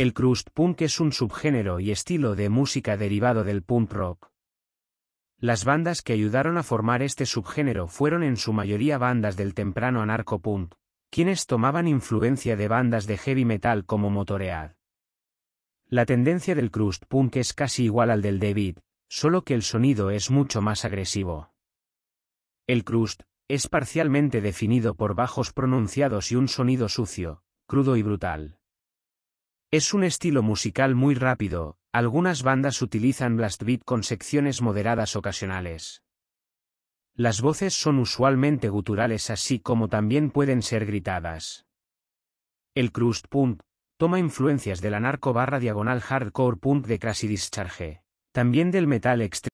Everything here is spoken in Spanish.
El crust punk es un subgénero y estilo de música derivado del punk rock. Las bandas que ayudaron a formar este subgénero fueron en su mayoría bandas del temprano anarco punk, quienes tomaban influencia de bandas de heavy metal como Motoread. La tendencia del crust punk es casi igual al del David, solo que el sonido es mucho más agresivo. El crust es parcialmente definido por bajos pronunciados y un sonido sucio, crudo y brutal. Es un estilo musical muy rápido, algunas bandas utilizan blast beat con secciones moderadas ocasionales. Las voces son usualmente guturales así como también pueden ser gritadas. El crust punk toma influencias de la barra diagonal hardcore punk de Crash y Discharge, también del metal extremo